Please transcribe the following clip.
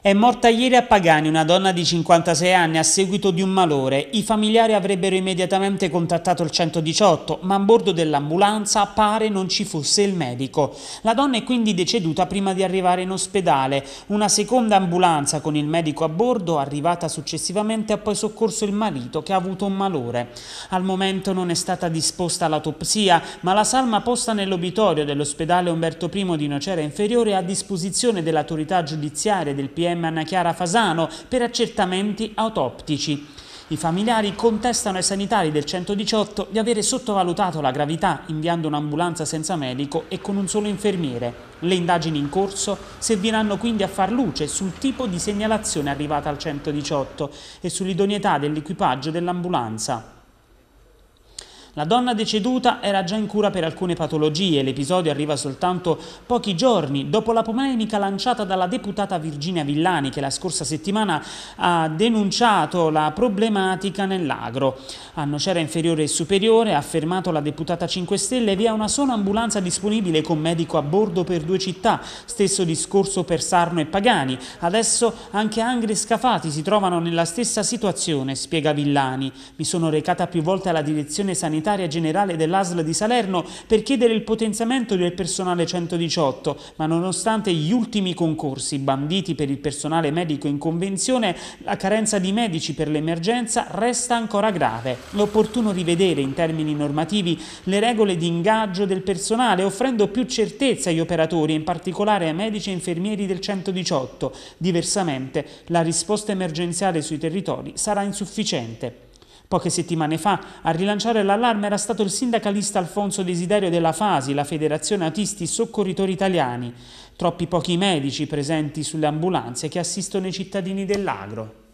È morta ieri a Pagani una donna di 56 anni a seguito di un malore. I familiari avrebbero immediatamente contattato il 118, ma a bordo dell'ambulanza pare non ci fosse il medico. La donna è quindi deceduta prima di arrivare in ospedale. Una seconda ambulanza con il medico a bordo, arrivata successivamente, ha poi soccorso il marito che ha avuto un malore. Al momento non è stata disposta l'autopsia, ma la salma posta nell'obitorio dell'ospedale Umberto I di Nocera Inferiore è a disposizione dell'autorità giudiziaria del PS PM Anna Chiara Fasano per accertamenti autoptici. I familiari contestano ai sanitari del 118 di avere sottovalutato la gravità inviando un'ambulanza senza medico e con un solo infermiere. Le indagini in corso serviranno quindi a far luce sul tipo di segnalazione arrivata al 118 e sull'idoneità dell'equipaggio dell'ambulanza. La donna deceduta era già in cura per alcune patologie, l'episodio arriva soltanto pochi giorni dopo la polemica lanciata dalla deputata Virginia Villani che la scorsa settimana ha denunciato la problematica nell'agro. A Nocera Inferiore e Superiore, ha affermato la deputata 5 Stelle, vi è una sola ambulanza disponibile con medico a bordo per due città, stesso discorso per Sarno e Pagani. Adesso anche Angri e Scafati si trovano nella stessa situazione, spiega Villani. Mi sono recata più volte alla direzione sanitaria segretaria generale dell'ASL di Salerno per chiedere il potenziamento del personale 118, ma nonostante gli ultimi concorsi banditi per il personale medico in convenzione, la carenza di medici per l'emergenza resta ancora grave. È opportuno rivedere in termini normativi le regole di ingaggio del personale, offrendo più certezza agli operatori, in particolare ai medici e infermieri del 118. Diversamente, la risposta emergenziale sui territori sarà insufficiente. Poche settimane fa a rilanciare l'allarme era stato il sindacalista Alfonso Desiderio della Fasi, la Federazione Autisti Soccorritori Italiani. Troppi pochi medici presenti sulle ambulanze che assistono i cittadini dell'agro.